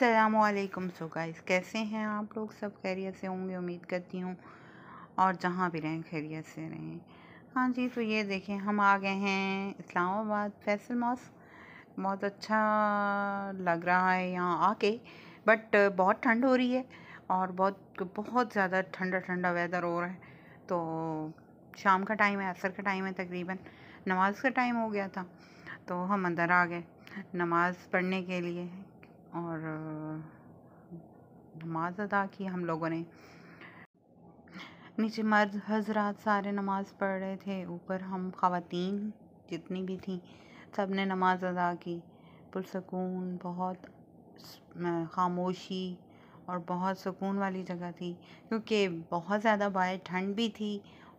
असलकम so guys कैसे हैं आप लोग सब खैरियत से होंगे उम्मीद करती हूँ और जहाँ भी रहें खैरियत से रहें हाँ जी तो ये देखें हम आ गए हैं इस्लामाबाद फैसल मॉस बहुत अच्छा लग रहा है यहाँ आके बट बहुत ठंड हो रही है और बहुत बहुत ज़्यादा ठंडा ठंडा वेदर हो रहा है तो शाम का टाइम है असर का टाइम है तकरीबन नमाज का टाइम हो गया था तो हम अंदर आ गए नमाज़ पढ़ने के लिए और नमाज़ अदा की हम लोगों ने नीचे मर्द हजरात सारे नमाज़ पढ़ रहे थे ऊपर हम खातन जितनी भी थी सब ने नमाज़ अदा की पुरसकून बहुत खामोशी और बहुत सुकून वाली जगह थी क्योंकि बहुत ज़्यादा बाहर ठंड भी थी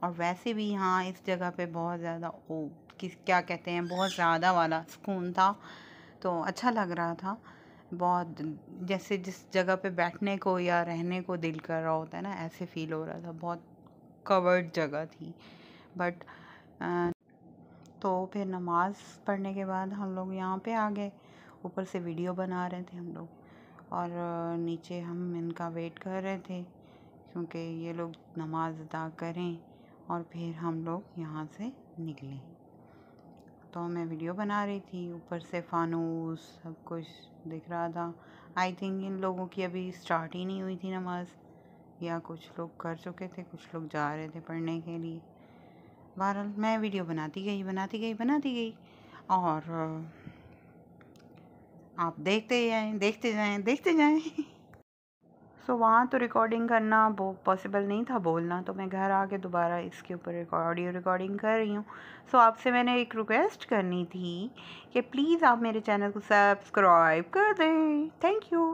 और वैसे भी यहाँ इस जगह पे बहुत ज़्यादा ओ किस क्या कहते हैं बहुत ज़्यादा वाला सुकून था तो अच्छा लग रहा था बहुत जैसे जिस जगह पे बैठने को या रहने को दिल कर रहा होता है ना ऐसे फील हो रहा था बहुत कवर्ड जगह थी बट तो फिर नमाज़ पढ़ने के बाद हम लोग यहाँ पे आ गए ऊपर से वीडियो बना रहे थे हम लोग और नीचे हम इनका वेट कर रहे थे क्योंकि ये लोग नमाज अदा करें और फिर हम लोग यहाँ से निकलें तो मैं वीडियो बना रही थी ऊपर से फानूस सब कुछ दिख रहा था आई थिंक इन लोगों की अभी स्टार्ट ही नहीं हुई थी नमाज़ या कुछ लोग कर चुके थे कुछ लोग जा रहे थे पढ़ने के लिए बहरहाल मैं वीडियो बनाती गई बनाती गई बनाती गई और आप देखते जाएं देखते जाएं देखते जाएं सो so, वहाँ तो रिकॉर्डिंग करना वो पॉसिबल नहीं था बोलना तो मैं घर आके दोबारा इसके ऊपर ऑडियो रिकॉर्डिंग कर रही हूँ सो so, आपसे मैंने एक रिक्वेस्ट करनी थी कि प्लीज़ आप मेरे चैनल को सब्सक्राइब कर दें थैंक यू